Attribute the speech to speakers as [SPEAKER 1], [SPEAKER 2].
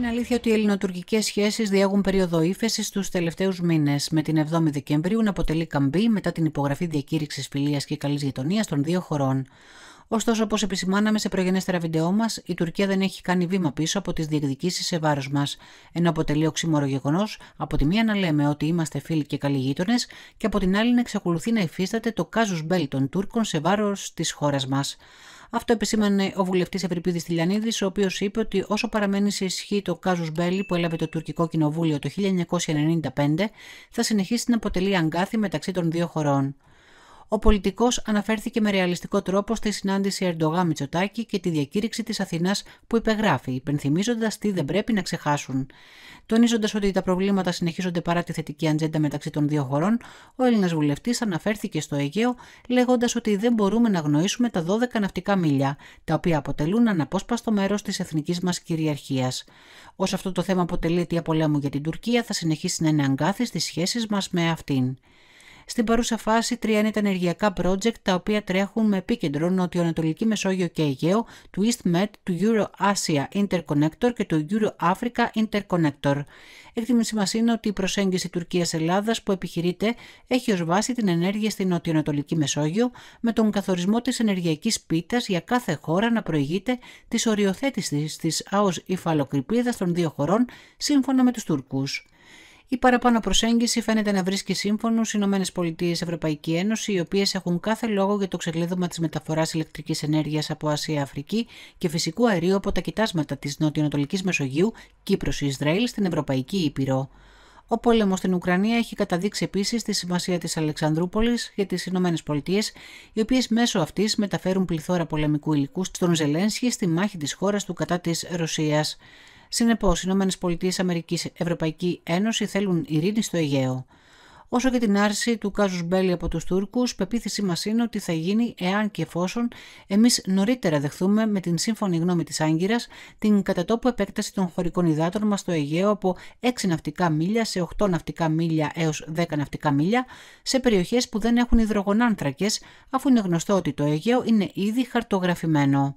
[SPEAKER 1] Είναι αλήθεια ότι οι ελληνοτουρκικές σχέσεις διέγουν περίοδο ύφεσης τους τελευταίους μήνες, με την 7η Δεκεμβρίου να αποτελεί καμπή μετά την υπογραφή διακήρυξης φιλίας και καλής γειτονίας των δύο χωρών. Ωστόσο, όπως επισημάναμε σε προγενέστερα βίντεό μας, η Τουρκία δεν έχει κάνει βήμα πίσω από τις διεκδικήσεις σε βάρος μας. Ενώ αποτελεί οξύμορο γεγονός, από τη μία να λέμε ότι είμαστε φίλοι και καλοί γείτονες, και από την άλλη να εξακολουθεί να υφίσταται το κάζους μπέλ των Τούρκων σε βάρος της χώρας μας. Αυτό επισήμανε ο βουλευτής Ευρυπίδης Τηλιανίδης, ο οποίος είπε ότι όσο παραμένει σε ισχύ το κάζους μπέλι που έλαβε το τουρκικό κοινοβούλιο το 1995, θα συνεχίσει να αποτελεί αγκάθι μεταξύ των δύο χωρών ο πολιτικός αναφέρθηκε με ρεαλιστικό τρόπο στη συνάντηση Ερντογά Μητσοτάκη και τη διακήρυξη της Αθηνάς που υπεγράφει, υπενθυμίζοντας τι δεν πρέπει να ξεχάσουν. Τονίζοντας ότι τα προβλήματα συνεχίζονται παρά τη θετική ατζέντα μεταξύ των δύο χωρών, ο Έλληνας βουλευτής αναφέρθηκε στο Αιγαίο, λέγοντας ότι δεν μπορούμε να γνωρίσουμε τα 12 ναυτικά μίλια, τα οποία αποτελούν αναπόσπαστο μέρος της εθνικής μας κυριαρχίας. Ω αυτό το θέμα αποτελεί αιτία πολέμου για την Τουρκία, θα συνεχίσει να είναι αγκάθι στις σχέσεις μας με αυτήν. Στην παρούσα φάση, τρία είναι τα ενεργειακά project τα οποία τρέχουν με επίκεντρο Νοτιοανατολική Μεσόγειο και Αιγαίο, του EastMed, του Euro Asia Interconnector και του Euro Africa Interconnector. Εκτίμηση μα είναι ότι η προσέγγιση Τουρκία-Ελλάδα που επιχειρείται έχει ως βάση την ενέργεια στην Νοτιοανατολική Μεσόγειο, με τον καθορισμό της ενεργειακής πίτας για κάθε χώρα να προηγείται της οριοθέτησης της ΑΟΣ υφαλοκρηπίδας των δύο χωρών σύμφωνα με τους Τούρκους. Η παραπάνω προσέγγιση φαίνεται να βρίσκει στι σύμφωνο ΗΠΑ-Ευρωπαϊκή Ένωση, οι οποίες έχουν κάθε λόγο για το ξεκλείδωμα της μεταφοράς ηλεκτρικής ενέργειας από Ασία-Αφρική και φυσικού αερίου από τα κοιτάσματα της Νοτιοανατολική Μεσογείου, Κύπρο-Ισραήλ στην Ευρωπαϊκή Ήπειρο. Ο πόλεμος στην Ουκρανία έχει καταδείξει επίσης τη σημασία της Αλεξανδρούπολης για τις ΗΠΑ, οι οποίες μέσω αυτής μεταφέρουν πληθώρα πολεμικού υλικού στον Ζελένσκι στη μάχη της χώρας του κατά της Ρωσίας. Συνεπώς, οι ΗΠΑ, Ευρωπαϊκή Ένωση θέλουν ειρήνη στο Αιγαίο. Όσο και την άρση του Κάζους Μπέλη από τους Τούρκους, πεποίθησή μας είναι ότι θα γίνει εάν και εφόσον εμείς νωρίτερα δεχθούμε με την σύμφωνη γνώμη της Άγκυρας την κατατόπου επέκταση των χωρικών υδάτων μας στο Αιγαίο από 6 ναυτικά μίλια σε 8 ναυτικά μίλια έως 10 ναυτικά μίλια σε περιοχές που δεν έχουν υδρογονάνθρακες, αφού είναι γνωστό ότι το Αιγαίο είναι ήδη χαρτογραφημένο.